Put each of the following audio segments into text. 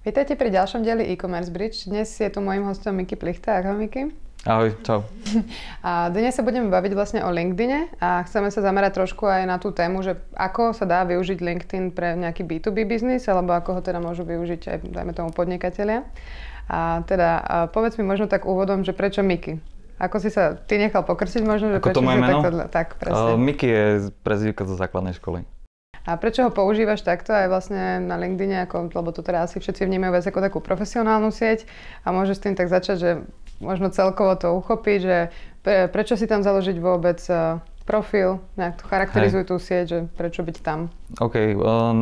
Vítajte pri ďalšom dieli e-commerce bridge. Dnes je tu mojim hostom Miky Plichta. Ahoj Miky. Ahoj, čau. A dnes sa budeme baviť vlastne o LinkedIne a chceme sa zamerať trošku aj na tú tému, že ako sa dá využiť LinkedIn pre nejaký B2B biznis, alebo ako ho teda môžu využiť aj, dajme tomu, podnikatelia. A teda a povedz mi možno tak úvodom, že prečo Miky? Ako si sa ty nechal pokrstiť možno, že ako prečo to moje meno? Takto, tak, presne. Uh, Miky je prezývka zo základnej školy. A prečo ho používaš takto aj vlastne na LinkedIn, ako, lebo to teraz asi všetci vnímajú vás ako takú profesionálnu sieť a môžeš s tým tak začať, že možno celkovo to uchopiť, že pre, prečo si tam založiť vôbec eh, profil, nejak to charakterizuj tú sieť, že prečo byť tam. OK, eh,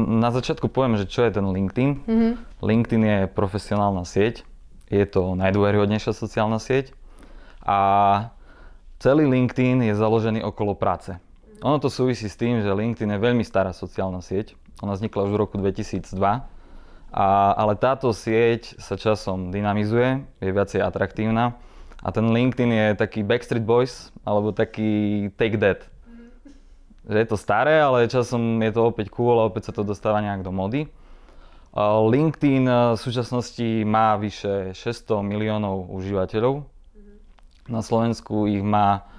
na začiatku poviem, že čo je ten LinkedIn. Mm-hmm. LinkedIn je profesionálna sieť, je to najdôveryhodnejšia sociálna sieť a celý LinkedIn je založený okolo práce. Ono to súvisí s tým, že LinkedIn je veľmi stará sociálna sieť. Ona vznikla už v roku 2002, a, ale táto sieť sa časom dynamizuje, je viacej atraktívna a ten LinkedIn je taký Backstreet Boys alebo taký Take That. Mm. Že je to staré, ale časom je to opäť cool a opäť sa to dostáva nejak do mody. LinkedIn e, v súčasnosti má vyše 600 miliónov užívateľov. Mhm. Na Slovensku ich má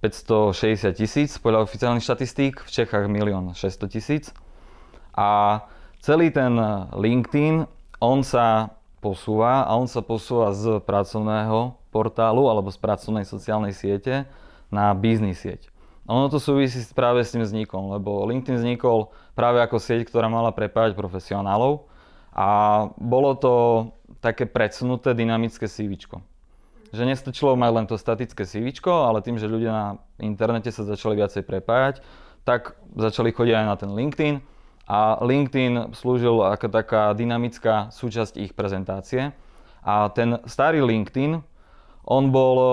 560 tisíc, podľa oficiálnych štatistík, v Čechách 1 600 tisíc. A celý ten LinkedIn, on sa posúva a on sa posúva z pracovného portálu alebo z pracovnej sociálnej siete na biznis sieť. ono to súvisí práve s tým vznikom, lebo LinkedIn vznikol práve ako sieť, ktorá mala prepájať profesionálov a bolo to také predsunuté dynamické CV. Že nestačilo mať len to statické CV, ale tým, že ľudia na internete sa začali viacej prepájať, tak začali chodiť aj na ten LinkedIn a LinkedIn slúžil ako taká dynamická súčasť ich prezentácie. A ten starý LinkedIn, on bol e,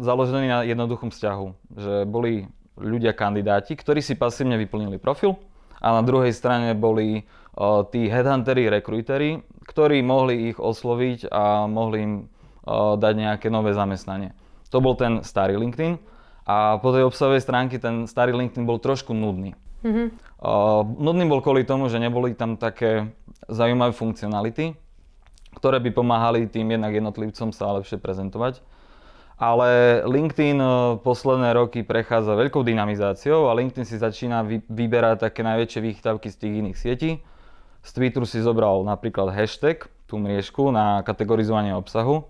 založený na jednoduchom vzťahu, že boli ľudia kandidáti, ktorí si pasívne vyplnili profil a na druhej strane boli e, tí headhuntery, rekrutery, ktorí mohli ich osloviť a mohli im dať nejaké nové zamestnanie. To bol ten starý LinkedIn a po tej obsahovej stránke ten starý LinkedIn bol trošku nudný. Mm-hmm. Nudný bol kvôli tomu, že neboli tam také zaujímavé funkcionality, ktoré by pomáhali tým jednak jednotlivcom sa lepšie prezentovať. Ale LinkedIn posledné roky prechádza veľkou dynamizáciou a LinkedIn si začína vy- vyberať také najväčšie výchytavky z tých iných sietí. Z Twitteru si zobral napríklad hashtag, tú mriežku na kategorizovanie obsahu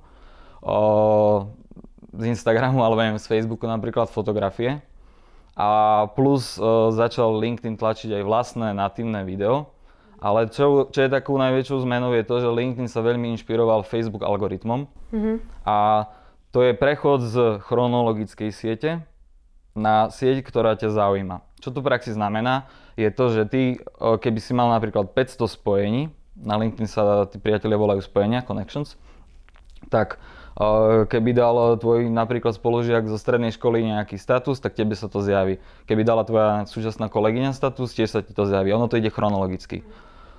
z Instagramu alebo neviem, z Facebooku napríklad fotografie. A plus e, začal LinkedIn tlačiť aj vlastné natívne video. Ale čo, čo je takú najväčšou zmenou je to, že LinkedIn sa veľmi inšpiroval Facebook algoritmom. Mm-hmm. A to je prechod z chronologickej siete na sieť, ktorá ťa zaujíma. Čo to v praxi znamená, je to, že ty, keby si mal napríklad 500 spojení, na LinkedIn sa tí priatelia volajú spojenia, connections, tak Keby dal tvoj napríklad spolužiak zo strednej školy nejaký status, tak tebe sa to zjaví. Keby dala tvoja súčasná kolegyňa status, tiež sa ti to zjaví. Ono to ide chronologicky.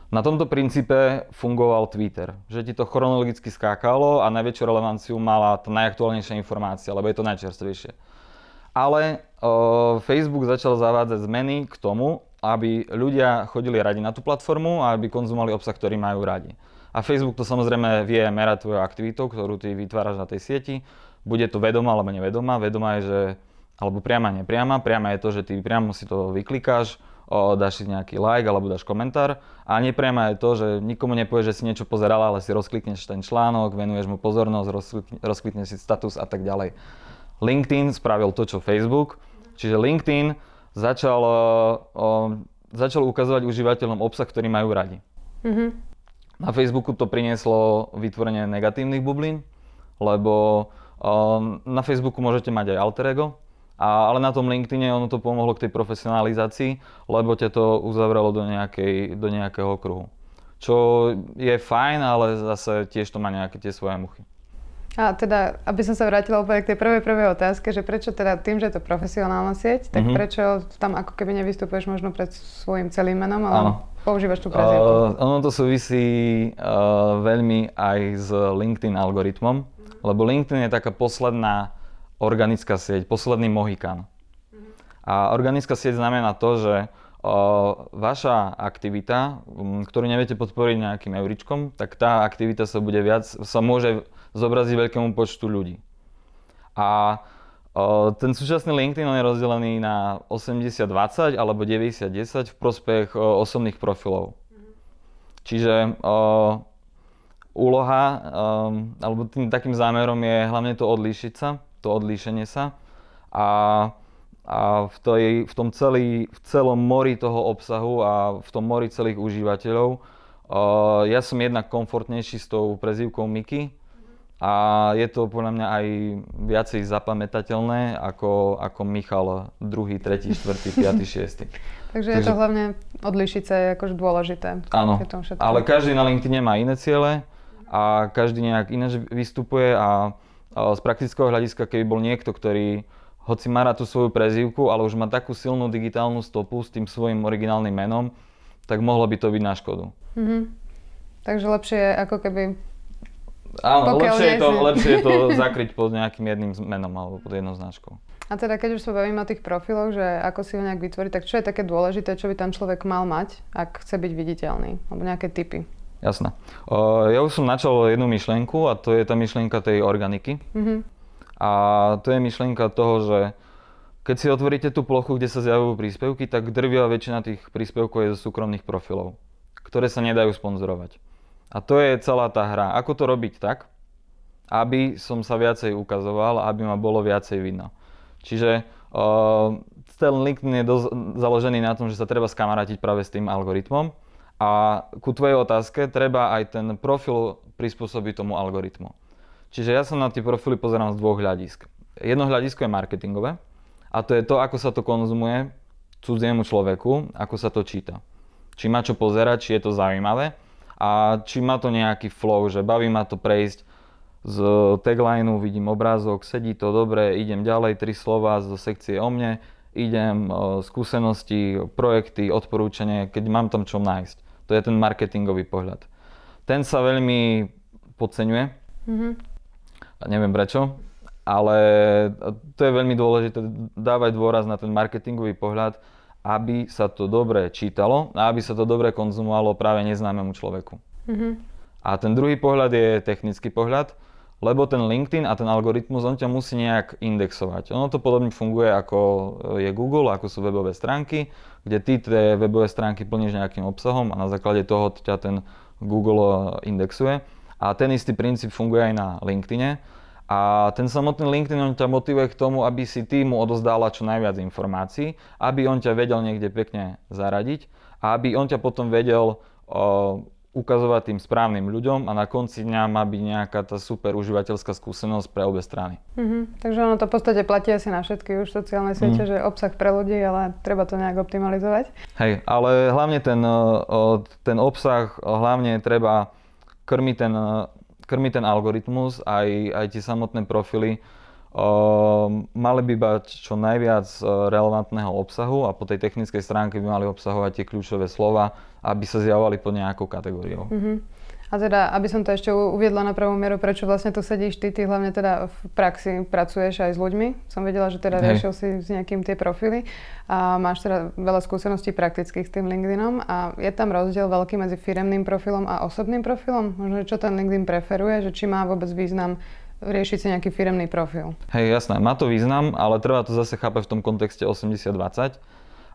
Na tomto princípe fungoval Twitter, že ti to chronologicky skákalo a najväčšiu relevanciu mala tá najaktuálnejšia informácia, lebo je to najčerstvejšie. Ale o, Facebook začal zavádzať zmeny k tomu, aby ľudia chodili radi na tú platformu a aby konzumovali obsah, ktorý majú radi. A Facebook to samozrejme vie merať tvojou aktivitou, ktorú ty vytváraš na tej sieti. Bude to vedomá alebo nevedomá. Vedomá je, že alebo priama, nepriama. Priama je to, že ty priamo si to vyklikáš, o, dáš si nejaký like alebo dáš komentár. A nepriama je to, že nikomu nepovieš, že si niečo pozerala, ale si rozklikneš ten článok, venuješ mu pozornosť, rozklikneš si status a tak ďalej. LinkedIn spravil to, čo Facebook. Čiže LinkedIn začal, o, začal ukazovať užívateľom obsah, ktorý majú radi. Mm-hmm. Na Facebooku to prinieslo vytvorenie negatívnych bublín, lebo um, na Facebooku môžete mať aj alter ego, a, ale na tom LinkedIne ono to pomohlo k tej profesionalizácii, lebo ťa to uzavrelo do, nejakej, do nejakého kruhu. Čo je fajn, ale zase tiež to má nejaké tie svoje muchy. A teda, aby som sa vrátila úplne k tej prvej, prvej otázke, že prečo teda tým, že je to profesionálna sieť, tak mm-hmm. prečo tam ako keby nevystupuješ možno pred svojim celým menom, ale Áno používaš tú prezivku? Uh, eh, ono to súvisí uh, veľmi aj s LinkedIn algoritmom, uh-huh. lebo LinkedIn je taká posledná organická sieť, posledný Mohikan. Uh-huh. A organická sieť znamená to, že uh, vaša aktivita, um, ktorú neviete podporiť nejakým euričkom, tak tá aktivita sa bude viac, sa môže zobraziť veľkému počtu ľudí. A ten súčasný LinkedIn on je rozdelený na 80-20 alebo 90-10 v prospech osobných profilov. Mhm. Čiže úloha, um, alebo tým takým zámerom je hlavne to odlíšiť sa, to odlíšenie sa a, a v, tej, v, tom celý, v celom mori toho obsahu a v tom mori celých užívateľov. ja som jednak komfortnejší s tou prezývkou Miki, a je to podľa mňa aj viacej zapamätateľné ako, ako Michal 2., 3., 4., 5., 6. Takže, je to hlavne odlišiť sa je akož dôležité. Áno, ale každý na LinkedIn má iné ciele a každý nejak ináč vystupuje a, a z praktického hľadiska, keby bol niekto, ktorý hoci má rád tú svoju prezývku, ale už má takú silnú digitálnu stopu s tým svojim originálnym menom, tak mohlo by to byť na škodu. Mm-hmm. Takže lepšie je ako keby Áno, Pokiaľ lepšie je, to, lepšie je to zakryť pod nejakým jedným menom alebo pod jednou značkou. A teda keď už sa bavíme o tých profiloch, že ako si ho nejak vytvoriť, tak čo je také dôležité, čo by tam človek mal mať, ak chce byť viditeľný? Alebo nejaké typy? Jasné. Ja už som načal jednu myšlienku a to je tá myšlienka tej organiky. Mm-hmm. A to je myšlienka toho, že keď si otvoríte tú plochu, kde sa zjavujú príspevky, tak drvia väčšina tých príspevkov je zo súkromných profilov, ktoré sa nedajú sponzorovať. A to je celá tá hra. Ako to robiť tak, aby som sa viacej ukazoval, aby ma bolo viacej vidno. Čiže uh, ten LinkedIn je doz- založený na tom, že sa treba skamarátiť práve s tým algoritmom. A ku tvojej otázke, treba aj ten profil prispôsobiť tomu algoritmu. Čiže ja sa na tie profily pozerám z dvoch hľadisk. Jedno hľadisko je marketingové a to je to, ako sa to konzumuje cudziemu človeku, ako sa to číta. Či má čo pozerať, či je to zaujímavé a či má to nejaký flow, že baví ma to prejsť z taglineu, vidím obrázok, sedí to dobre, idem ďalej, tri slova zo sekcie o mne, idem, e, skúsenosti, projekty, odporúčanie, keď mám tam čo nájsť. To je ten marketingový pohľad. Ten sa veľmi podceňuje. Mm-hmm. Neviem prečo, ale to je veľmi dôležité dávať dôraz na ten marketingový pohľad, aby sa to dobre čítalo a aby sa to dobre konzumovalo práve neznámemu človeku. Mm-hmm. A ten druhý pohľad je technický pohľad, lebo ten LinkedIn a ten algoritmus, on ťa musí nejak indexovať. Ono to podobne funguje ako e, je Google, ako sú webové stránky, kde ty tie webové stránky plníš nejakým obsahom a na základe toho ťa ten Google e, indexuje. A ten istý princíp funguje aj na LinkedIne a ten samotný LinkedIn on ťa motivuje k tomu, aby si týmu odozdala čo najviac informácií, aby on ťa vedel niekde pekne zaradiť a aby on ťa potom vedel o, ukazovať tým správnym ľuďom a na konci dňa má byť nejaká tá super užívateľská skúsenosť pre obe strany. Mm-hmm. Takže ono to v podstate platí asi na všetky už sociálne siete, mm. že obsah pre ľudí, ale treba to nejak optimalizovať. Hej, ale hlavne ten, ten obsah, hlavne treba krmiť ten krmi ten algoritmus, aj, aj tie samotné profily mali by bať čo najviac relevantného obsahu a po tej technickej stránke by mali obsahovať tie kľúčové slova, aby sa zjavovali pod nejakou kategóriou. Mm-hmm. A teda, aby som to ešte uviedla na pravú mieru, prečo vlastne tu sedíš ty, ty hlavne teda v praxi pracuješ aj s ľuďmi. Som vedela, že teda riešil si s nejakým tie profily a máš teda veľa skúseností praktických s tým LinkedInom a je tam rozdiel veľký medzi firemným profilom a osobným profilom? Možno, čo ten LinkedIn preferuje, že či má vôbec význam riešiť si nejaký firemný profil. Hej, jasné, má to význam, ale treba to zase chápať v tom kontexte 80-20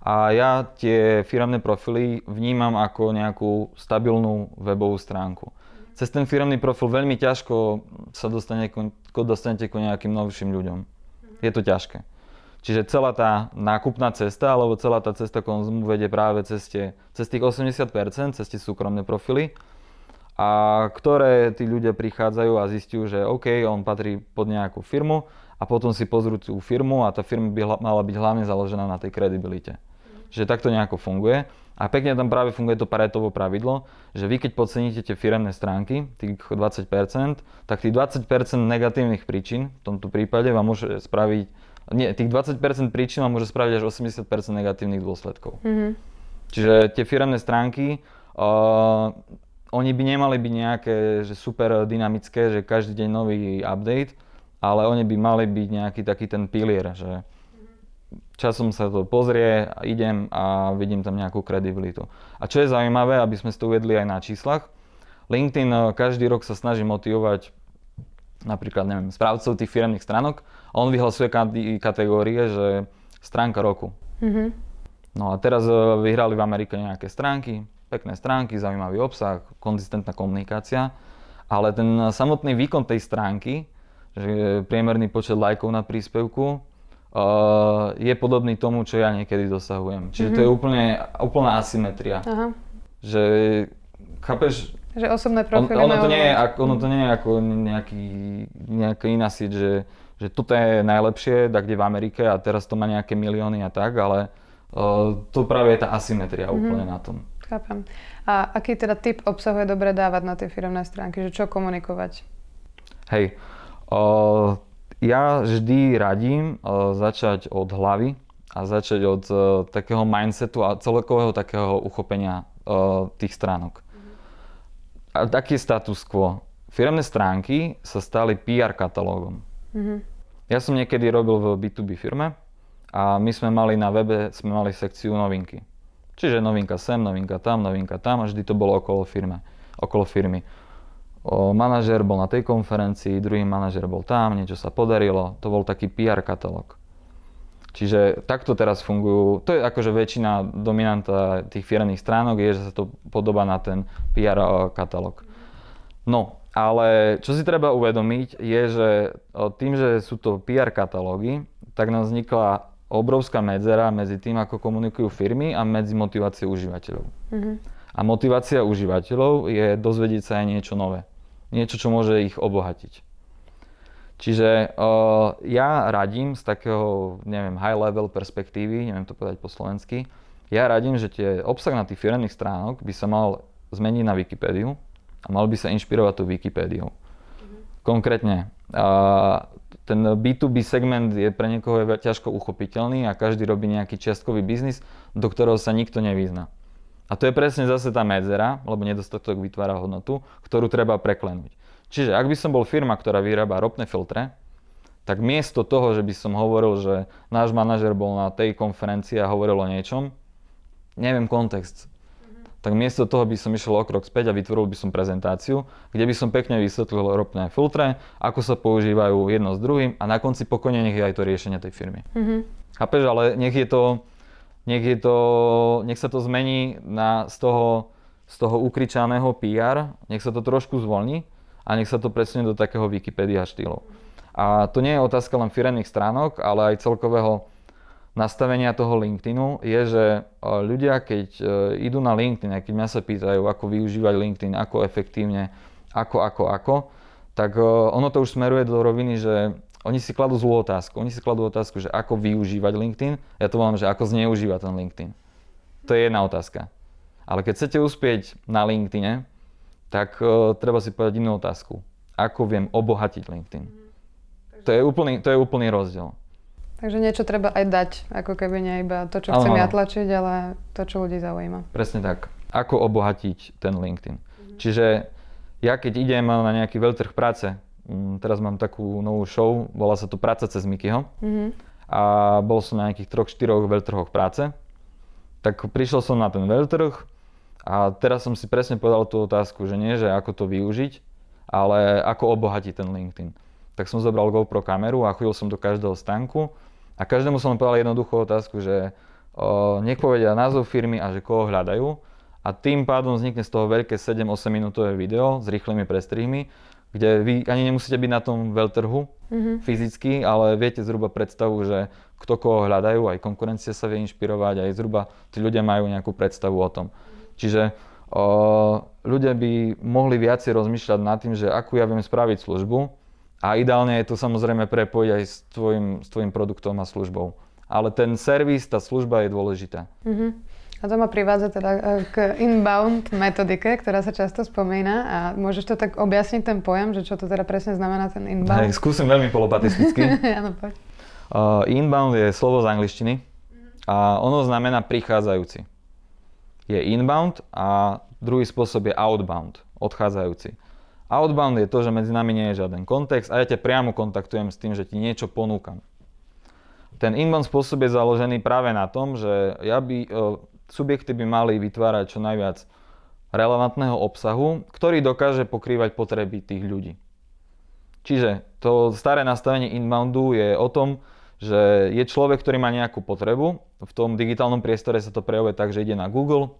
a ja tie firemné profily vnímam ako nejakú stabilnú webovú stránku. Mhm. Cez ten firemný profil veľmi ťažko sa dostane, dostanete ku nejakým novším ľuďom. Mhm. Je to ťažké. Čiže celá tá nákupná cesta, alebo celá tá cesta konzumu vedie práve cez, tie, cez tých 80%, cez tie súkromné profily, a ktoré tí ľudia prichádzajú a zistiu, že OK, on patrí pod nejakú firmu a potom si pozrú tú firmu a tá firma by hla, mala byť hlavne založená na tej kredibilite že takto nejako funguje. A pekne tam práve funguje to paretovo pravidlo, že vy keď podceníte tie firemné stránky, tých 20%, tak tých 20% negatívnych príčin v tomto prípade vám môže spraviť, nie, tých 20% príčin vám môže spraviť až 80% negatívnych dôsledkov. Mm-hmm. Čiže tie firemné stránky, uh, oni by nemali byť nejaké že super dynamické, že každý deň nový update, ale oni by mali byť nejaký taký ten pilier, že časom sa to pozrie, idem a vidím tam nejakú kredibilitu. A čo je zaujímavé, aby sme si to uvedli aj na číslach, LinkedIn eh, každý rok sa snaží motivovať napríklad, neviem, správcov tých firemných stránok a on vyhlasuje kategórie, že stránka roku. Mm-hmm. No a teraz eh, vyhrali v Amerike nejaké stránky, pekné stránky, zaujímavý obsah, konzistentná komunikácia, ale ten eh, samotný výkon tej stránky, že priemerný počet lajkov na príspevku, Eh, je podobný tomu, čo ja niekedy dosahujem. Čiže mm-hmm. to je mhm. úplne, úplná asymetria. Aha. Že chápeš, že osobné profily on, ono, to nie je, ako, ono to nie je ako nejaký, nejaký inasit, že, že toto je najlepšie, da kde v Amerike a teraz to má nejaké milióny a tak, ale uh, to práve je tá asymetria mm-hmm. úplne na tom. Chápem. A aký teda typ obsahu je dobre dávať na tie firmné stránky, že čo komunikovať? Hej, uh, ja vždy radím e, začať od hlavy a začať od e, takého mindsetu a celkového takého uchopenia e, tých stránok. A taký status quo. Firemné stránky sa stali PR katalógom. Mm-hmm. Ja som niekedy robil v B2B firme a my sme mali na webe sme mali sekciu novinky. Čiže novinka sem, novinka tam, novinka tam a vždy to bolo okolo, okolo firmy. O, manažer bol na tej konferencii, druhý manažer bol tam, niečo sa podarilo. To bol taký PR katalóg. Čiže takto teraz fungujú, to je akože väčšina dominanta tých firmných stránok je, že sa to podobá na ten PR katalóg. No, ale čo si treba uvedomiť je, že tým, že sú to PR katalógy, tak nám vznikla obrovská medzera medzi tým, ako komunikujú firmy a medzi motiváciou užívateľov. Mm-hmm. A motivácia užívateľov je dozvedieť sa aj niečo nové niečo, čo môže ich obohatiť. Čiže uh, ja radím z takého, neviem, high level perspektívy, neviem to povedať po slovensky, ja radím, že tie obsah na tých firemných stránok by sa mal zmeniť na Wikipédiu a mal by sa inšpirovať tú Wikipédiu. Mhm. Konkrétne, uh, ten B2B segment je pre niekoho ťažko uchopiteľný a každý robí nejaký čiastkový biznis, do ktorého sa nikto nevyzná. A to je presne zase tá medzera, lebo nedostatok vytvára hodnotu, ktorú treba preklenúť. Čiže ak by som bol firma, ktorá vyrába ropné filtre, tak miesto toho, že by som hovoril, že náš manažer bol na tej konferencii a hovoril o niečom, neviem kontext, mhm. tak miesto toho by som išiel o krok späť a vytvoril by som prezentáciu, kde by som pekne vysvetlil ropné filtre, ako sa používajú jedno s druhým a na konci pokojne nech je aj to riešenie tej firmy. Mm-hmm. Chápeš, ale nech je to nech, je to, nech sa to zmení na, z, toho, z toho ukričaného PR, nech sa to trošku zvolní a nech sa to presne do takého Wikipedia štýlu. A to nie je otázka len firemných stránok, ale aj celkového nastavenia toho LinkedInu je, že e, ľudia, keď e, idú na LinkedIn a keď mňa sa pýtajú, ako využívať LinkedIn, ako efektívne, ako, ako, ako, tak e, ono to už smeruje do roviny, že oni si kladú zlú otázku. Oni si kladú otázku, že ako využívať LinkedIn. Ja to volám, že ako zneužívať ten LinkedIn. To je jedna otázka. Ale keď chcete uspieť na LinkedIne, tak uh, treba si povedať inú otázku. Ako viem obohatiť LinkedIn? Mm. To, je úplný, to je úplný rozdiel. Takže niečo treba aj dať, ako keby nie iba to, čo ano, chcem ja tlačiť, ale to, čo ľudí zaujíma. Presne tak. Ako obohatiť ten LinkedIn? Mm. Čiže ja keď idem na nejaký veľtrh práce, Mm, teraz mám takú novú show, volá sa to Práca cez Mikyho. Mm-hmm. A bol som na nejakých troch, štyroch veľtrhoch práce. Tak prišiel som na ten veľtrh a teraz som si presne povedal tú otázku, že nie, že ako to využiť, ale ako obohatiť ten LinkedIn. Tak som zobral GoPro kameru a chodil som do každého stanku a každému som povedal jednoduchú otázku, že o, nech povedia názov firmy a že koho hľadajú a tým pádom vznikne z toho veľké 7-8 minútové video s rýchlymi prestrihmi, kde vy ani nemusíte byť na tom veľtrhu mm-hmm. fyzicky, ale viete zhruba predstavu, že kto koho hľadajú, aj konkurencia sa vie inšpirovať, aj zhruba tí ľudia majú nejakú predstavu o tom. Čiže o, ľudia by mohli viacej rozmýšľať nad tým, že akú ja viem spraviť službu a ideálne je to samozrejme prepojiť aj s tvojim, s tvojim produktom a službou. Ale ten servis, tá služba je dôležitá. Mm-hmm. A to ma privádza teda e, k inbound metodike, ktorá sa často spomína a môžeš to tak objasniť ten pojem, že čo to teda presne znamená ten inbound? Hej, skúsim veľmi polopatisticky. Áno, poď. Uh, inbound je slovo z angličtiny a ono znamená prichádzajúci. Je inbound a druhý spôsob je outbound, odchádzajúci. Outbound je to, že medzi nami nie je žiaden kontext a ja ťa priamo kontaktujem s tým, že ti niečo ponúkam. Ten inbound spôsob je založený práve na tom, že ja by, uh, subjekty by mali vytvárať čo najviac relevantného obsahu, ktorý dokáže pokrývať potreby tých ľudí. Čiže to staré nastavenie inboundu je o tom, že je človek, ktorý má nejakú potrebu. V tom digitálnom priestore sa to prejavuje tak, že ide na Google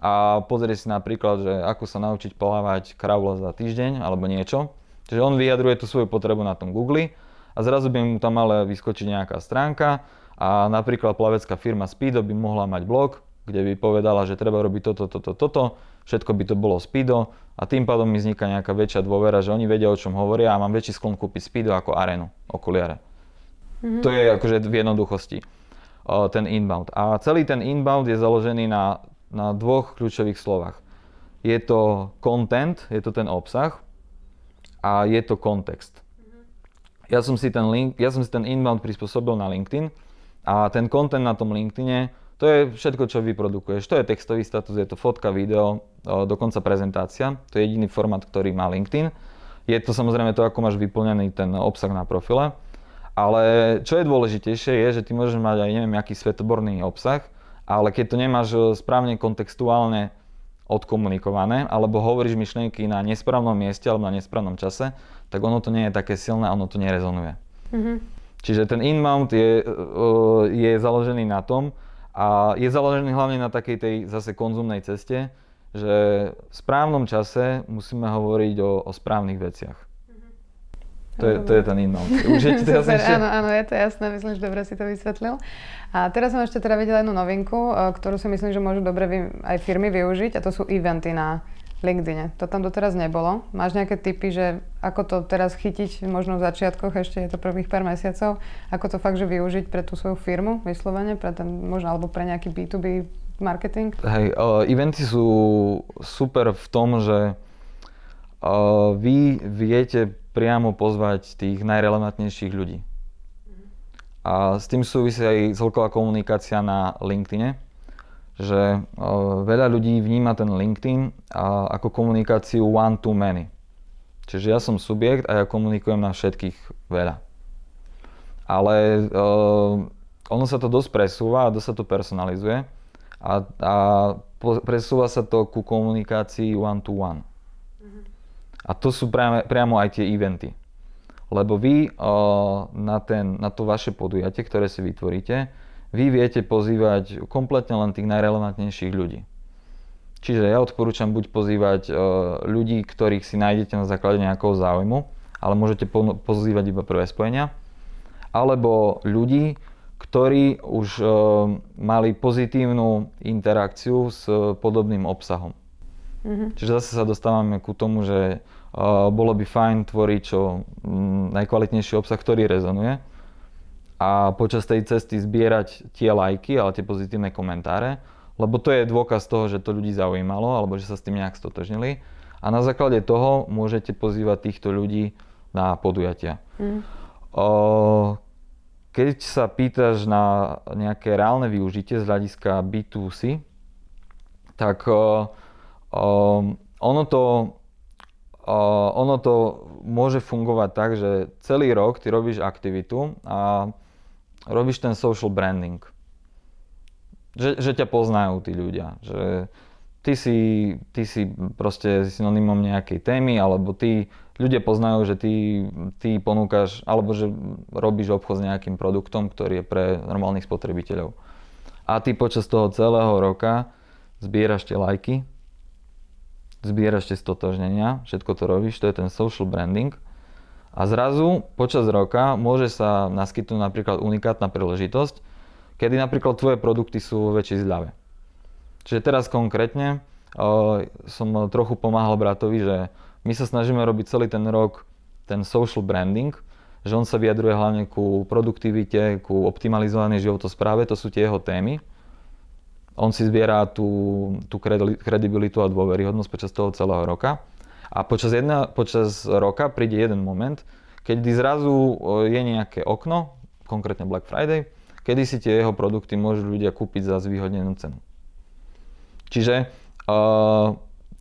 a pozrie si napríklad, že ako sa naučiť plávať kravla za týždeň alebo niečo. Čiže on vyjadruje tú svoju potrebu na tom Google a zrazu by mu tam mala vyskočiť nejaká stránka a napríklad plavecká firma Speedo by mohla mať blog, kde by povedala, že treba robiť toto, toto, toto, všetko by to bolo Speedo a tým pádom mi vzniká nejaká väčšia dôvera, že oni vedia, o čom hovoria a mám väčší sklon kúpiť Speedo ako Arenu, okuliare. Mm-hmm. To je akože v jednoduchosti ten inbound. A celý ten inbound je založený na, na dvoch kľúčových slovách. Je to content, je to ten obsah a je to kontext. Mhm. Ja som si ten, link, ja som si ten inbound prispôsobil na LinkedIn a ten content na tom LinkedIne to je všetko, čo vyprodukuješ. To je textový status, je to fotka, video, dokonca prezentácia. To je jediný formát, ktorý má LinkedIn. Je to samozrejme to, ako máš vyplnený ten obsah na profile. Ale čo je dôležitejšie, je, že ty môžeš mať aj neviem, aký svetoborný obsah, ale keď to nemáš e, správne kontextuálne odkomunikované, alebo hovoríš myšlienky na nesprávnom mieste alebo na nesprávnom čase, tak ono to nie je také silné a ono to nerezonuje. Mm-hmm. Čiže ten inbound je, e, e, je založený na tom, a je založený hlavne na takej tej zase konzumnej ceste, že v správnom čase musíme hovoriť o, o správnych veciach. Mhm. To je, to je ten inno. Už je to Super, ešte... áno, áno, je to jasné, myslím, že dobre si to vysvetlil. A teraz som ešte teda videla jednu novinku, eh, ktorú si myslím, že môžu dobre aj firmy využiť a to sú eventy na LinkedIn. To tam doteraz nebolo. Máš nejaké typy, že ako to teraz chytiť, možno v začiatkoch, ešte je to prvých pár mesiacov, ako to fakt, že využiť pre tú svoju firmu vyslovene, pre ten, možno alebo pre nejaký B2B marketing? Hej, uh, eventy sú super v tom, že uh, vy viete priamo pozvať tých najrelevantnejších ľudí. A s tým súvisí aj celková komunikácia na LinkedIne že veľa ľudí vníma ten LinkedIn ako komunikáciu one to many. Čiže ja som subjekt a ja komunikujem na všetkých veľa. Ale ono sa to dosť presúva a dosť sa to personalizuje a, a presúva sa to ku komunikácii one to one. Mhm. A to sú priamo, priamo aj tie eventy. Lebo vy na, ten, na to vaše podujatie, ktoré si vytvoríte, vy viete pozývať kompletne len tých najrelevantnejších ľudí. Čiže ja odporúčam buď pozývať e, ľudí, ktorých si nájdete na základe nejakého záujmu, ale môžete pozývať iba prvé spojenia, alebo ľudí, ktorí už e, mali pozitívnu interakciu s podobným obsahom. Mm-hmm. Čiže zase sa dostávame ku tomu, že e, bolo by fajn tvoriť čo najkvalitnejší obsah, ktorý rezonuje a počas tej cesty zbierať tie lajky, ale tie pozitívne komentáre, lebo to je dôkaz toho, že to ľudí zaujímalo alebo že sa s tým nejak stotožnili. A na základe toho môžete pozývať týchto ľudí na podujatia. Mm. O, keď sa pýtaš na nejaké reálne využitie z hľadiska B2C, tak o, o, ono to ono to môže fungovať tak, že celý rok ty robíš aktivitu a robíš ten social branding. Že, že ťa poznajú tí ľudia, že ty si, ty si proste synonymom nejakej témy, alebo ty, ľudia poznajú, že ty, ty ponúkaš, alebo že robíš obchod s nejakým produktom, ktorý je pre normálnych spotrebiteľov. A ty počas toho celého roka zbieraš tie lajky, zbieraš tie stotožnenia, všetko to robíš, to je ten social branding – a zrazu počas roka môže sa naskytnúť napríklad unikátna príležitosť, kedy napríklad tvoje produkty sú vo väčšej zľave. Čiže teraz konkrétne o, som trochu pomáhal bratovi, že my sa snažíme robiť celý ten rok ten social branding, že on sa vyjadruje hlavne ku produktivite, ku optimalizovanej životospráve, to sú tie jeho témy. On si zbiera tú, tú kredibilitu a dôveryhodnosť počas toho celého roka a počas, jedna, počas roka príde jeden moment, kedy zrazu e, je nejaké okno, konkrétne Black Friday, kedy si tie jeho produkty môžu ľudia kúpiť za zvýhodnenú cenu. Čiže uh,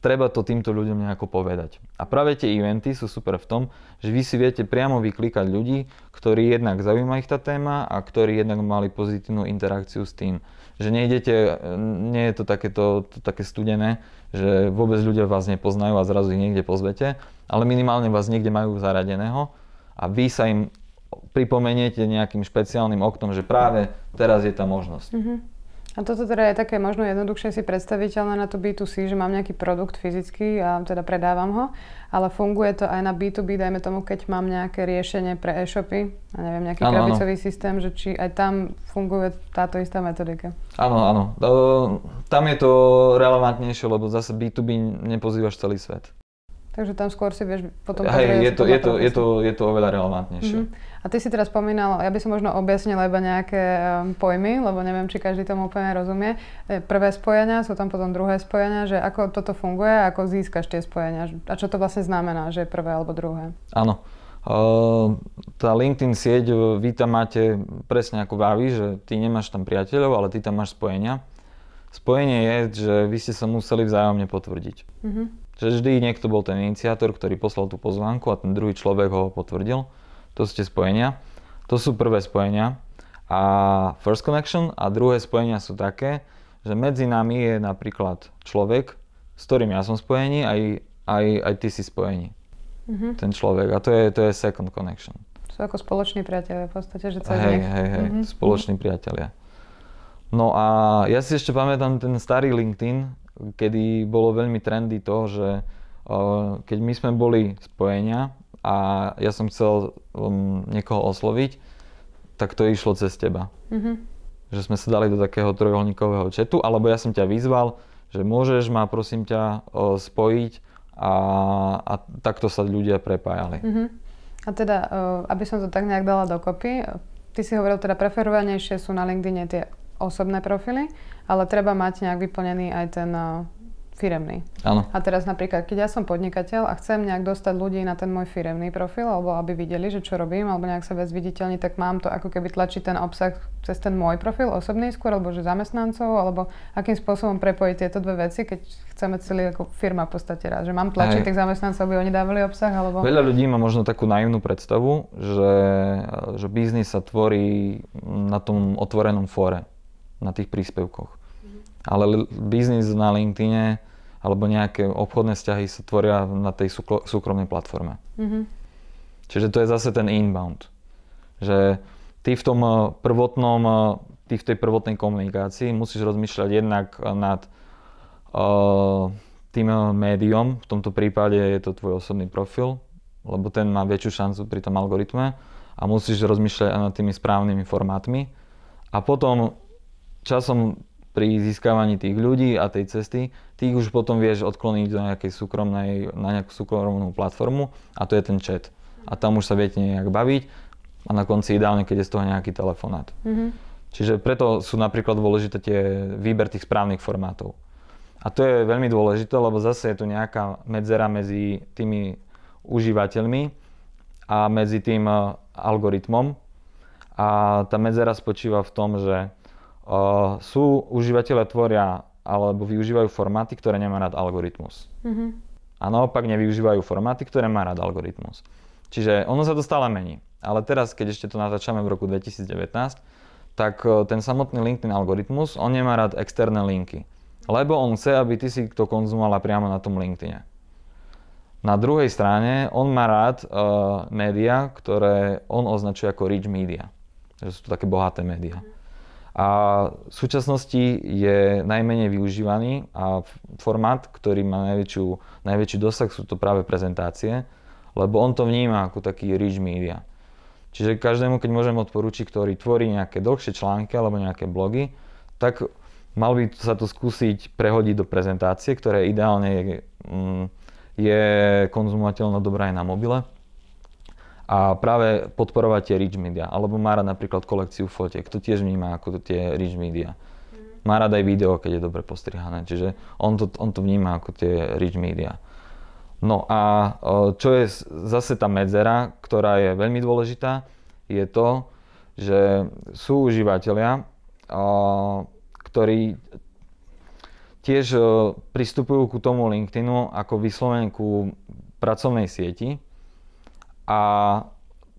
treba to týmto ľuďom nejako povedať. A práve tie eventy sú super v tom, že vy si viete priamo vyklikať ľudí, ktorí jednak zaujíma ich tá téma a ktorí jednak mali pozitívnu interakciu s tým. Že nejdete, nie je to takéto, to také studené, že vôbec ľudia vás nepoznajú a zrazu ich niekde pozvete, ale minimálne vás niekde majú zaradeného a vy sa im pripomeniete nejakým špeciálnym oknom, že práve teraz je tá možnosť. Mm-hmm. A toto teda je také možno jednoduchšie si predstaviteľné na to B2C, že mám nejaký produkt fyzický a teda predávam ho, ale funguje to aj na B2B, dajme tomu, keď mám nejaké riešenie pre e-shopy, a neviem, nejaký ano, krabicový ano. systém, že či aj tam funguje táto istá metodika. Áno, áno. E, tam je to relevantnejšie, lebo zase B2B nepozývaš celý svet. Takže tam skôr si vieš potom... Hej, je to, je, to, je, to, je to oveľa relevantnejšie. Mm-hmm. A ty si teraz spomínal, ja by som možno objasnila iba nejaké pojmy, lebo neviem, či každý tomu úplne rozumie. E, prvé spojenia, sú tam potom druhé spojenia, že ako toto funguje a ako získaš tie spojenia. A čo to vlastne znamená, že je prvé alebo druhé? Áno. Tá LinkedIn sieť, e, vy tam máte presne ako vávi, že ty nemáš tam priateľov, ale ty tam máš spojenia. Spojenie je, že vy ste sa museli vzájomne potvrdiť. Mm-hmm. Že vždy niekto bol ten iniciátor, ktorý poslal tú pozvánku a ten druhý človek ho potvrdil to sú tie spojenia. To sú prvé spojenia a first connection a druhé spojenia sú také, že medzi nami je napríklad človek, s ktorým ja som spojený, aj, aj, aj ty si spojený. Mm-hmm. Ten človek. A to je, to je second connection. Sú ako spoloční priatelia v podstate, že celý Hej, hej, hej, mm-hmm. spoloční priatelia. No a ja si ešte pamätám ten starý LinkedIn, kedy bolo veľmi trendy to, že keď my sme boli spojenia a ja som chcel um, niekoho osloviť, tak to išlo cez teba. Mm-hmm. Že sme sa dali do takého trojholníkového četu, alebo ja som ťa vyzval, že môžeš ma prosím ťa o, spojiť a, a takto sa ľudia prepájali. Mm-hmm. A teda, o, aby som to tak nejak dala dokopy, ty si hovoril teda preferovanejšie sú na LinkedIne tie osobné profily, ale treba mať nejak vyplnený aj ten firemný. Áno. A teraz napríklad, keď ja som podnikateľ a chcem nejak dostať ľudí na ten môj firemný profil, alebo aby videli, že čo robím, alebo nejak sa viac viditeľní, tak mám to ako keby tlačiť ten obsah cez ten môj profil osobný skôr, alebo že zamestnancov, alebo akým spôsobom prepojiť tieto dve veci, keď chceme celý ako firma v podstate rád. Že mám tlačiť Aj. tých zamestnancov, aby oni dávali obsah, alebo... Veľa ľudí má možno takú naivnú predstavu, že, že biznis sa tvorí na tom otvorenom fóre, na tých príspevkoch. Mhm. Ale biznis na LinkedIne alebo nejaké obchodné vzťahy sa tvoria na tej súkl- súkromnej platforme. Mm-hmm. Čiže to je zase ten inbound. Že ty v tom eh, prvotnom, eh, ty v tej prvotnej komunikácii musíš rozmýšľať jednak nad uh, tým médium, v tomto prípade je to tvoj osobný profil, lebo ten má väčšiu šancu pri tom algoritme a musíš rozmýšľať aj nad tými správnymi formátmi. A potom časom pri získavaní tých ľudí a tej cesty, tých už potom vieš odkloniť do nejakej súkromnej, na nejakú súkromnú platformu a to je ten chat. A tam už sa viete nejak baviť a na konci ideálne, keď je z toho nejaký telefonát. Mm-hmm. Čiže preto sú napríklad dôležité tie výber tých správnych formátov. A to je veľmi dôležité, lebo zase je tu nejaká medzera medzi tými užívateľmi a medzi tým eh, algoritmom. A tá medzera spočíva v tom, že sú užívateľe tvoria alebo využívajú formáty, ktoré nemá rád algoritmus. Mm-hmm. A naopak nevyužívajú formáty, ktoré má rád algoritmus. Čiže ono sa to stále mení. Ale teraz, keď ešte to natáčame v roku 2019, tak ten samotný LinkedIn algoritmus, on nemá rád externé linky. Lebo on chce, aby ty si to konzumovala priamo na tom LinkedIne. Na druhej strane, on má rád uh, média, ktoré on označuje ako rich media. Že sú to také bohaté média. mm a v súčasnosti je najmenej využívaný a formát, ktorý má najväčšiu, najväčší dosah, sú to práve prezentácie, lebo on to vníma ako taký rich media. Čiže každému, keď môžem odporúčiť, ktorý tvorí nejaké dlhšie články alebo nejaké blogy, tak mal by sa to skúsiť prehodiť do prezentácie, ktoré ideálne je, mm, je konzumovateľná dobrá aj na mobile a práve podporovať tie rich media. Alebo má rád napríklad kolekciu fotiek, to tiež vníma ako tie rich media. Mhm. Má rád aj video, keď je dobre postrihané, čiže on to, on to vníma ako tie rich media. No a čo je zase tá medzera, ktorá je veľmi dôležitá, je to, že sú užívateľia, ktorí tiež pristupujú ku tomu LinkedInu ako vyslovenku pracovnej sieti, a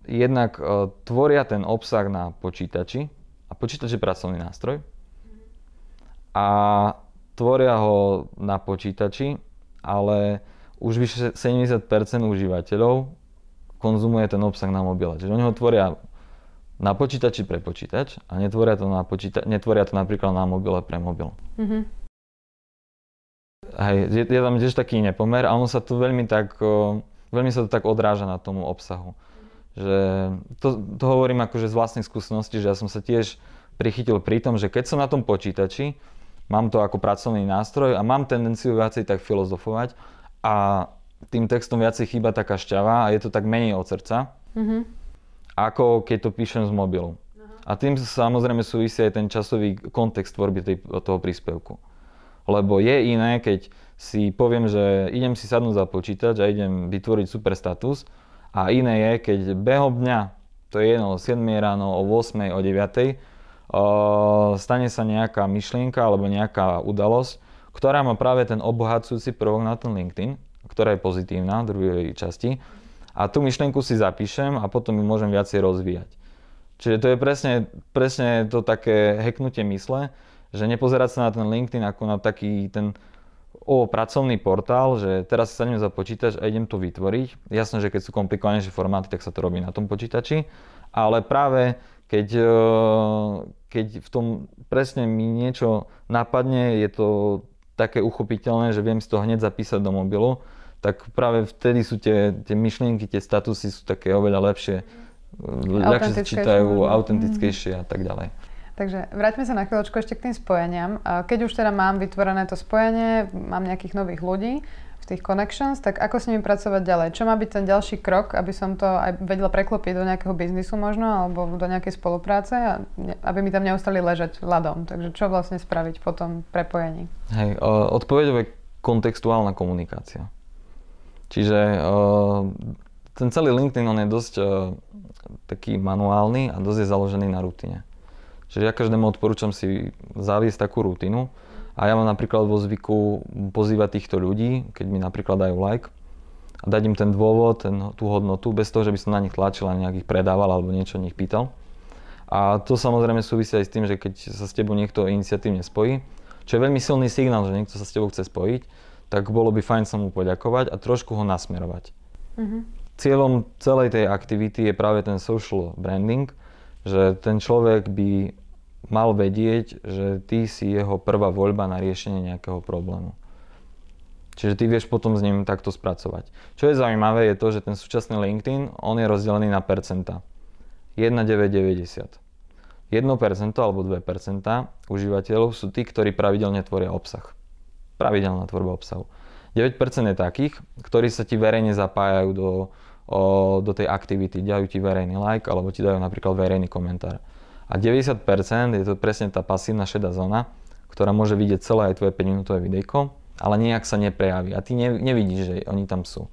jednak e, tvoria ten obsah na počítači a počítač je pracovný nástroj a tvoria ho na počítači, ale už vyše 70% užívateľov konzumuje ten obsah na mobile. Čiže oni ho tvoria na počítači pre počítač a netvoria to, na počíta- netvoria to napríklad na mobile pre mobil. Mm-hmm. Hej, je, je tam tiež taký nepomer a ono sa tu veľmi tak... E, veľmi sa to tak odráža na tomu obsahu. Že to, to hovorím akože z vlastnej skúsenosti, že ja som sa tiež prichytil pri tom, že keď som na tom počítači, mám to ako pracovný nástroj a mám tendenciu viacej tak filozofovať a tým textom viacej chýba taká šťava a je to tak menej od srdca, mm-hmm. ako keď to píšem z mobilu. A tým samozrejme súvisí aj ten časový kontext tvorby tej, toho príspevku. Lebo je iné, keď si poviem, že idem si sadnúť za počítač a idem vytvoriť super status a iné je, keď behom dňa, to je jedno o 7 ráno, o 8, o 9, stane sa nejaká myšlienka alebo nejaká udalosť, ktorá má práve ten obohacujúci prvok na ten LinkedIn, ktorá je pozitívna v druhej časti. A tú myšlienku si zapíšem a potom ju môžem viacej rozvíjať. Čiže to je presne, presne to také heknutie mysle, že nepozerať sa na ten LinkedIn ako na taký ten o pracovný portál, že teraz sa sadnem za počítač a idem to vytvoriť. Jasné, že keď sú komplikovanejšie formáty, tak sa to robí na tom počítači, ale práve keď, e, keď v tom presne mi niečo napadne, je to také uchopiteľné, že viem si to hneď zapísať do mobilu, tak práve vtedy sú tie, tie myšlienky, tie statusy sú také oveľa lepšie, e, ľahšie sa čítajú, autentickejšie mhm. a tak ďalej. Takže vráťme sa na chvíľočku ešte k tým spojeniam. Keď už teda mám vytvorené to spojenie, mám nejakých nových ľudí v tých connections, tak ako s nimi pracovať ďalej? Čo má byť ten ďalší krok, aby som to aj vedela preklopiť do nejakého biznisu možno, alebo do nejakej spolupráce, a aby mi tam neustali ležať ľadom? Takže čo vlastne spraviť po tom prepojení? Hej, odpovedou je kontextuálna komunikácia. Čiže ten celý LinkedIn on je dosť taký manuálny a dosť je založený na rutine. Čiže ja každému odporúčam si zaviesť takú rutinu. A ja mám napríklad vo zvyku pozývať týchto ľudí, keď mi napríklad dajú like, a dať im ten dôvod, ten, tú hodnotu, bez toho, že by som na nich tlačil a nejakých predával alebo niečo o nich pýtal. A to samozrejme súvisí aj s tým, že keď sa s tebou niekto iniciatívne spojí, čo je veľmi silný signál, že niekto sa s tebou chce spojiť, tak bolo by fajn sa mu poďakovať a trošku ho nasmerovať. Mm-hmm. Cieľom celej tej aktivity je práve ten social branding, že ten človek by mal vedieť, že ty si jeho prvá voľba na riešenie nejakého problému. Čiže ty vieš potom s ním takto spracovať. Čo je zaujímavé je to, že ten súčasný LinkedIn, on je rozdelený na percenta. 1,990. 1% alebo 2% užívateľov sú tí, ktorí pravidelne tvoria obsah. Pravidelná tvorba obsahu. 9% je takých, ktorí sa ti verejne zapájajú do o, do tej aktivity. Dajú ti verejný like alebo ti dajú napríklad verejný komentár. A 90% je to presne tá pasívna šedá zóna, ktorá môže vidieť celé aj tvoje 5-minútové videjko, ale nejak sa neprejaví a ty ne, nevidíš, že oni tam sú.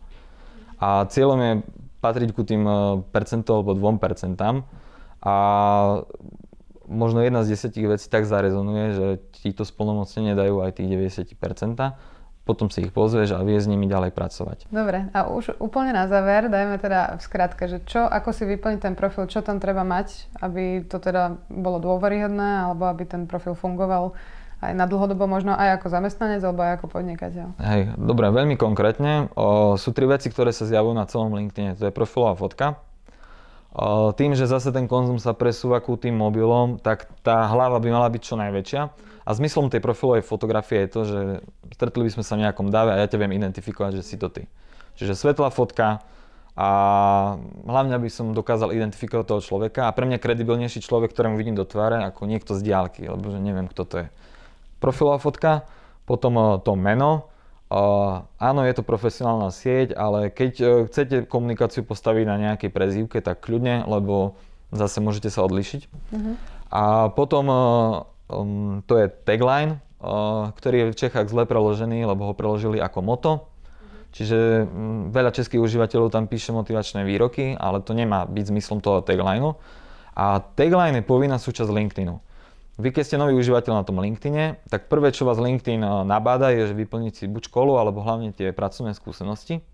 A cieľom je patriť ku tým e, percentom alebo 2 percentám a možno jedna z desiatich vecí tak zarezonuje, že ti to spolnomocne nedajú aj tých 90% potom si ich pozrieš a vie s nimi ďalej pracovať. Dobre, a už úplne na záver, dajme teda v skratke, že čo, ako si vyplniť ten profil, čo tam treba mať, aby to teda bolo dôveryhodné, alebo aby ten profil fungoval aj na dlhodobo možno aj ako zamestnanec alebo aj ako podnikateľ. Hej, dobre, veľmi konkrétne. O, sú tri veci, ktoré sa zjavujú na celom LinkedIn. To je profilová fotka. O, tým, že zase ten konzum sa presúva ku tým mobilom, tak tá hlava by mala byť čo najväčšia a zmyslom tej profilovej fotografie je to, že stretli by sme sa v nejakom dáve a ja ťa viem identifikovať, že si to ty. Čiže svetlá fotka a hlavne by som dokázal identifikovať toho človeka a pre mňa kredibilnejší človek, ktorému vidím do tváre, ako niekto z diálky, lebo že neviem, kto to je. Profilová fotka, potom eh, to meno, eh, áno, je to profesionálna sieť, ale keď eh, chcete komunikáciu postaviť na nejakej prezývke, tak kľudne, lebo zase môžete sa odlišiť. Uh-huh. Mhm. A potom Um, to je tagline, uh, ktorý je v Čechách zle preložený, lebo ho preložili ako moto. Čiže um, veľa českých užívateľov tam píše motivačné výroky, ale to nemá byť zmyslom toho taglineu. A tagline je povinná súčasť LinkedInu. Vy keď ste nový užívateľ na tom LinkedIne, tak prvé, čo vás LinkedIn uh, nabáda, je, že vyplniť si buď školu, alebo hlavne tie pracovné skúsenosti.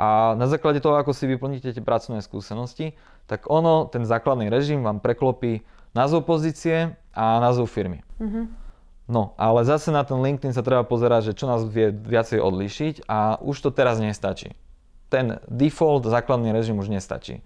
A na základe toho, ako si vyplníte tie pracovné skúsenosti, tak ono, ten základný režim vám preklopí názov pozície, a názov firmy. Uh-huh. No, ale zase na ten LinkedIn sa treba pozerať, že čo nás vie viacej odlišiť a už to teraz nestačí. Ten default, základný režim už nestačí.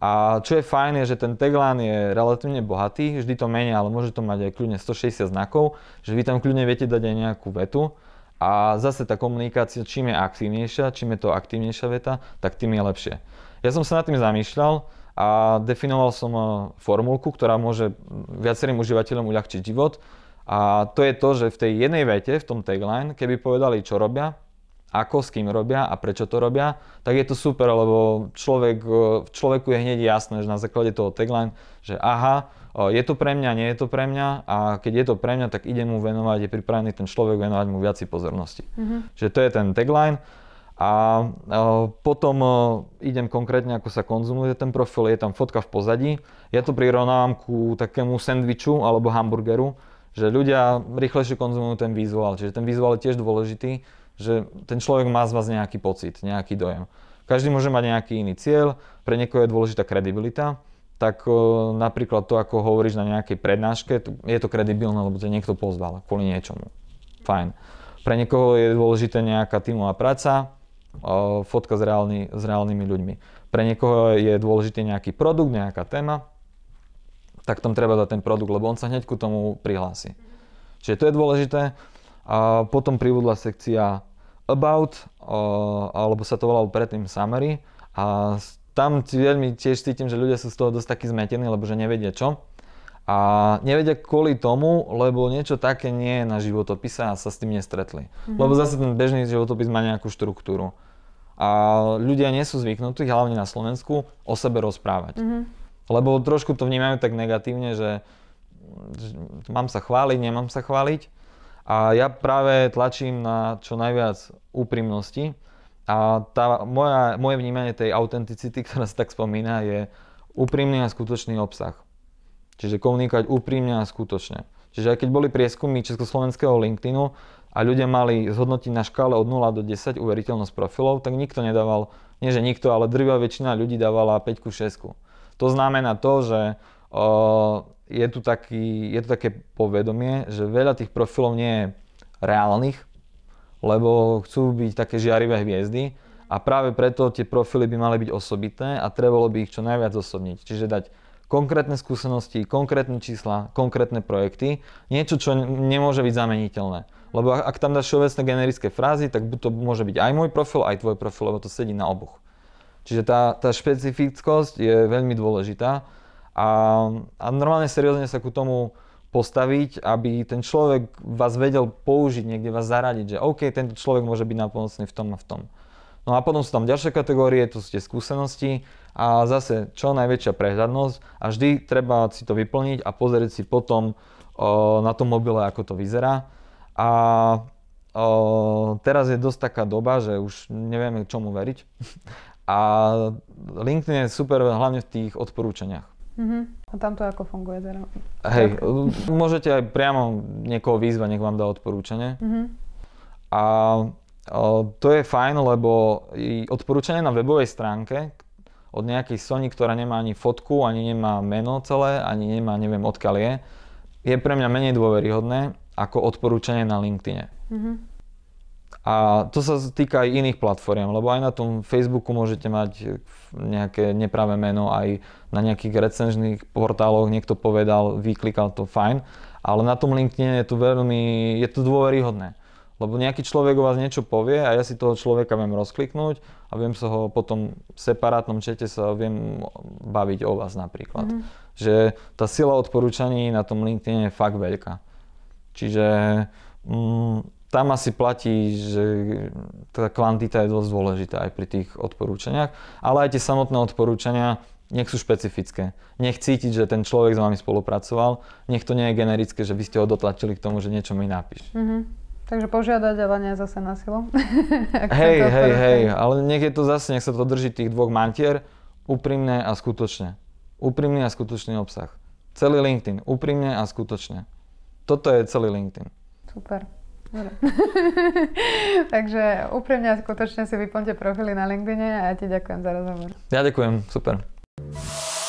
A čo je fajn je, že ten tagline je relatívne bohatý, vždy to menej ale môže to mať aj kľudne 160 znakov, že vy tam kľudne viete dať aj nejakú vetu. A zase tá komunikácia, čím je aktívnejšia, čím je to aktívnejšia veta, tak tým je lepšie. Ja som sa nad tým zamýšľal, a definoval som eh, formulku, ktorá môže mm, viacerým užívateľom uľahčiť život. A to je to, že v tej jednej vete, v tom tagline, keby povedali, čo robia, ako, s kým robia a prečo to robia, tak je to super, lebo človek, eh, človeku je hneď jasné, že na základe toho tagline, že aha, eh, je to pre mňa, nie je to pre mňa a keď je to pre mňa, tak idem mu venovať, je pripravený ten človek venovať mu viaci pozornosti. Mm-hmm. Že to je ten tagline. A e, potom e, idem konkrétne, ako sa konzumuje ten profil, je tam fotka v pozadí. Ja to prirovnávam ku takému sendviču alebo hamburgeru, že ľudia rýchlejšie konzumujú ten vizuál. Čiže ten vizuál je tiež dôležitý, že ten človek má z vás nejaký pocit, nejaký dojem. Každý môže mať nejaký iný cieľ, pre niekoho je dôležitá kredibilita, tak e, napríklad to, ako hovoríš na nejakej prednáške, je to kredibilné, lebo ťa niekto pozval kvôli niečomu. Fajn. Pre niekoho je dôležité nejaká tímová práca, fotka s, reálny, s reálnymi ľuďmi. Pre niekoho je dôležitý nejaký produkt, nejaká téma, tak tam treba dať ten produkt, lebo on sa hneď ku tomu prihlási. Čiže to je dôležité. A potom pribudla sekcia About, alebo sa to volalo predtým Summary. A tam veľmi tiež cítim, že ľudia sú z toho dosť takí zmetení, lebo že nevedia čo a nevedia kvôli tomu, lebo niečo také nie je na životopise a sa s tým nestretli. Mm-hmm. Lebo zase ten bežný životopis má nejakú štruktúru. A ľudia nie sú zvyknutí, hlavne na Slovensku, o sebe rozprávať. Mm-hmm. Lebo trošku to vnímajú tak negatívne, že, že mám sa chváliť, nemám sa chváliť. A ja práve tlačím na čo najviac úprimnosti. A tá moja, moje vnímanie tej autenticity, ktorá sa tak spomína, je úprimný a skutočný obsah. Čiže komunikovať úprimne a skutočne. Čiže aj keď boli prieskumy československého LinkedInu a ľudia mali zhodnotiť na škále od 0 do 10 uveriteľnosť profilov, tak nikto nedával, nie že nikto, ale drvá väčšina ľudí dávala 5 ku 6. To znamená to, že o, je, tu taký, je tu také povedomie, že veľa tých profilov nie je reálnych, lebo chcú byť také žiarivé hviezdy a práve preto tie profily by mali byť osobité a trebalo by ich čo najviac osobniť. Čiže dať konkrétne skúsenosti, konkrétne čísla, konkrétne projekty, niečo, čo nemôže byť zameniteľné. Lebo ak tam dáš všeobecné generické frázy, tak to môže byť aj môj profil, aj tvoj profil, lebo to sedí na oboch. Čiže tá, tá špecifickosť je veľmi dôležitá a, a normálne seriózne sa ku tomu postaviť, aby ten človek vás vedel použiť, niekde vás zaradiť, že OK, tento človek môže byť napomocný v tom a v tom. No a potom sú tam ďalšie kategórie, to sú tie skúsenosti a zase čo najväčšia prehľadnosť a vždy treba si to vyplniť a pozrieť si potom o, na tom mobile, ako to vyzerá. A o, teraz je dosť taká doba, že už nevieme čomu veriť. A LinkedIn je super hlavne v tých odporúčaniach. Uh-huh. A tam to ako funguje teda? Hej, môžete aj priamo niekoho vyzvať, nech vám dá odporúčanie. Uh-huh. A to je fajn, lebo odporúčanie na webovej stránke od nejakej Sony, ktorá nemá ani fotku, ani nemá meno celé, ani nemá neviem odkiaľ je, je pre mňa menej dôveryhodné ako odporúčanie na LinkedIne. Mm-hmm. A to sa týka aj iných platform, lebo aj na tom Facebooku môžete mať nejaké nepravé meno, aj na nejakých recenžných portáloch niekto povedal, vyklikal to, fajn. Ale na tom LinkedIn je to veľmi, je to dôveryhodné. Lebo nejaký človek o vás niečo povie a ja si toho človeka viem rozkliknúť a viem sa ho potom v separátnom čete sa viem baviť o vás napríklad. Mm. Že tá sila odporúčaní na tom LinkedIn je fakt veľká. Čiže mm, tam asi platí, že tá kvantita je dosť dôležitá aj pri tých odporúčaniach, ale aj tie samotné odporúčania nech sú špecifické. Nech cítiť, že ten človek s vami spolupracoval, nech to nie je generické, že by ste ho dotlačili k tomu, že niečo mi napíš. Mm-hmm. Takže požiadať, ale nie zase na silu. hej, hej, hej, ale nech je to zase, nech sa to drží tých dvoch mantier, Úprimne a skutočne. Úprimný a skutočný obsah. Celý LinkedIn, úprimne a skutočne. Toto je celý LinkedIn. Super. Takže úprimne a skutočne si vyplňte profily na LinkedIne a ja ti ďakujem za rozhovor. Ja ďakujem, super.